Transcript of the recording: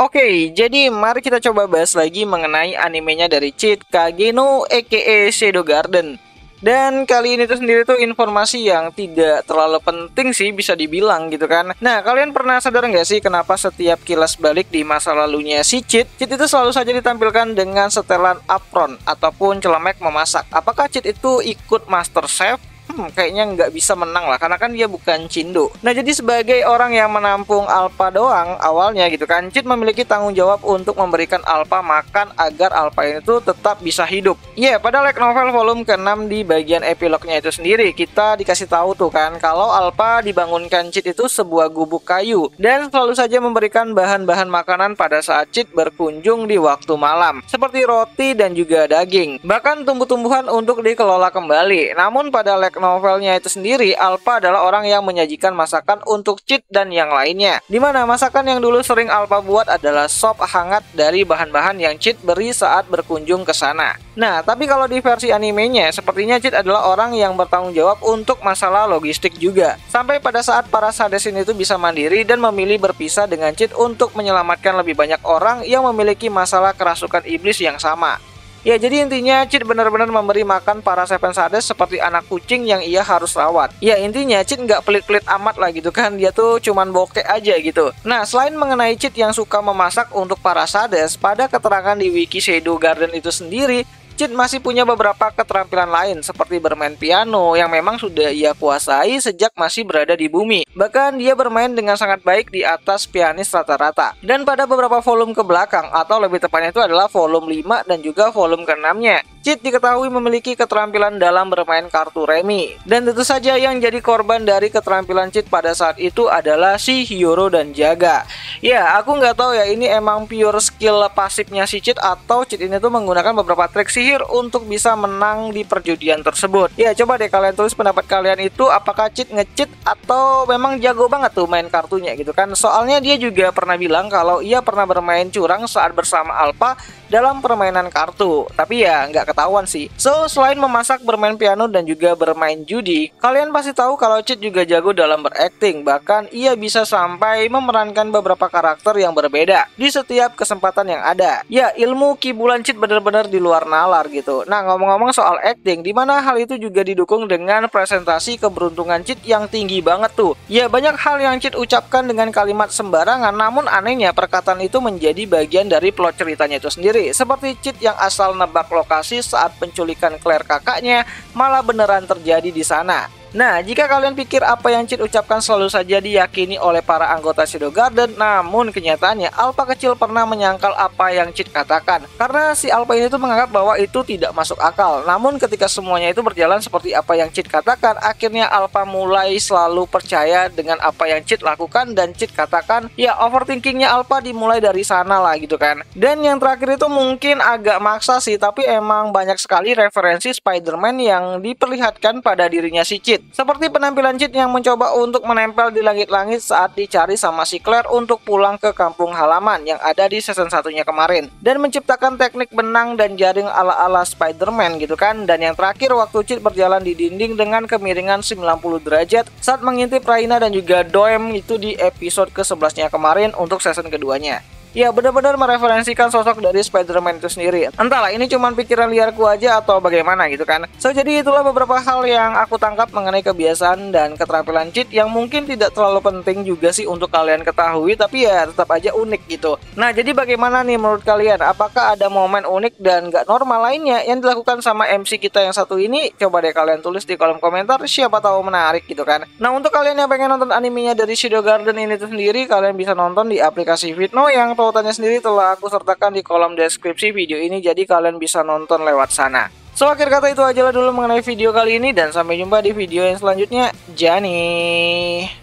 Oke, okay, jadi mari kita coba bahas lagi mengenai animenya dari Cheat Kageno aka Shadow Garden. Dan kali ini tuh sendiri tuh informasi yang tidak terlalu penting sih bisa dibilang gitu kan. Nah, kalian pernah sadar nggak sih kenapa setiap kilas balik di masa lalunya si Cheat, Cheat itu selalu saja ditampilkan dengan setelan apron ataupun celemek memasak. Apakah Cheat itu ikut Master Chef hmm, kayaknya nggak bisa menang lah karena kan dia bukan Cindo. Nah jadi sebagai orang yang menampung Alpa doang awalnya gitu kan, Cid memiliki tanggung jawab untuk memberikan Alpa makan agar Alpa itu tetap bisa hidup. Ya yeah, pada light novel volume ke-6 di bagian epilognya itu sendiri kita dikasih tahu tuh kan kalau Alpa dibangunkan Cid itu sebuah gubuk kayu dan selalu saja memberikan bahan-bahan makanan pada saat Cid berkunjung di waktu malam seperti roti dan juga daging. Bahkan tumbuh-tumbuhan untuk dikelola kembali. Namun pada leg novelnya itu sendiri, Alpa adalah orang yang menyajikan masakan untuk Cheat dan yang lainnya. Dimana masakan yang dulu sering Alpa buat adalah sop hangat dari bahan-bahan yang Cheat beri saat berkunjung ke sana. Nah, tapi kalau di versi animenya, sepertinya Cheat adalah orang yang bertanggung jawab untuk masalah logistik juga. Sampai pada saat para sadesin itu bisa mandiri dan memilih berpisah dengan Cheat untuk menyelamatkan lebih banyak orang yang memiliki masalah kerasukan iblis yang sama. Ya, jadi intinya Cid benar-benar memberi makan para Seven Sades seperti anak kucing yang ia harus rawat. Ya, intinya Cid nggak pelit-pelit amat lah gitu kan, dia tuh cuman bokeh aja gitu. Nah, selain mengenai Cid yang suka memasak untuk para Sades, pada keterangan di wiki Shadow Garden itu sendiri, Cid masih punya beberapa keterampilan lain seperti bermain piano yang memang sudah ia kuasai sejak masih berada di bumi. Bahkan dia bermain dengan sangat baik di atas pianis rata-rata. Dan pada beberapa volume ke belakang atau lebih tepatnya itu adalah volume 5 dan juga volume ke-6-nya. Cid diketahui memiliki keterampilan dalam bermain kartu remi. Dan tentu saja yang jadi korban dari keterampilan Cid pada saat itu adalah si Hyoro dan Jaga. Ya, aku nggak tahu ya ini emang pure skill pasifnya si Cheat atau Cheat ini tuh menggunakan beberapa trik sihir untuk bisa menang di perjudian tersebut. Ya, coba deh kalian tulis pendapat kalian itu apakah Cheat ngecheat atau memang jago banget tuh main kartunya gitu kan. Soalnya dia juga pernah bilang kalau ia pernah bermain curang saat bersama Alpha dalam permainan kartu. Tapi ya nggak ketahuan sih. So, selain memasak, bermain piano, dan juga bermain judi, kalian pasti tahu kalau Cheat juga jago dalam berakting. Bahkan ia bisa sampai memerankan beberapa karakter yang berbeda di setiap kesempatan yang ada. Ya, ilmu Ki Bulancit bener-bener di luar nalar gitu. Nah, ngomong-ngomong soal acting, di mana hal itu juga didukung dengan presentasi keberuntungan Cit yang tinggi banget tuh. Ya, banyak hal yang Cit ucapkan dengan kalimat sembarangan, namun anehnya perkataan itu menjadi bagian dari plot ceritanya itu sendiri. Seperti Cit yang asal nebak lokasi saat penculikan Claire kakaknya, malah beneran terjadi di sana. Nah, jika kalian pikir apa yang Cid ucapkan selalu saja diyakini oleh para anggota Shadow Garden, namun kenyataannya Alpha kecil pernah menyangkal apa yang Cid katakan. Karena si Alpha ini tuh menganggap bahwa itu tidak masuk akal. Namun ketika semuanya itu berjalan seperti apa yang Cid katakan, akhirnya Alpha mulai selalu percaya dengan apa yang Cid lakukan dan Cid katakan, ya overthinkingnya Alpha dimulai dari sana lah gitu kan. Dan yang terakhir itu mungkin agak maksa sih, tapi emang banyak sekali referensi Spider-Man yang diperlihatkan pada dirinya si Cid seperti penampilan Cheat yang mencoba untuk menempel di langit-langit saat dicari sama si Claire untuk pulang ke kampung halaman yang ada di season satunya kemarin. Dan menciptakan teknik benang dan jaring ala-ala Spider-Man gitu kan. Dan yang terakhir waktu Cheat berjalan di dinding dengan kemiringan 90 derajat saat mengintip Raina dan juga Doem itu di episode ke-11 nya kemarin untuk season keduanya. Ya benar-benar mereferensikan sosok dari Spider-Man itu sendiri. Entahlah ini cuma pikiran liarku aja atau bagaimana gitu kan. So jadi itulah beberapa hal yang aku tangkap mengenai kebiasaan dan keterampilan cheat yang mungkin tidak terlalu penting juga sih untuk kalian ketahui tapi ya tetap aja unik gitu. Nah jadi bagaimana nih menurut kalian? Apakah ada momen unik dan gak normal lainnya yang dilakukan sama MC kita yang satu ini? Coba deh kalian tulis di kolom komentar siapa tahu menarik gitu kan. Nah untuk kalian yang pengen nonton animenya dari Shadow Garden ini tuh sendiri kalian bisa nonton di aplikasi Fitno yang pautannya sendiri telah aku sertakan di kolom deskripsi video ini jadi kalian bisa nonton lewat sana. So akhir kata itu ajalah dulu mengenai video kali ini dan sampai jumpa di video yang selanjutnya. Jani.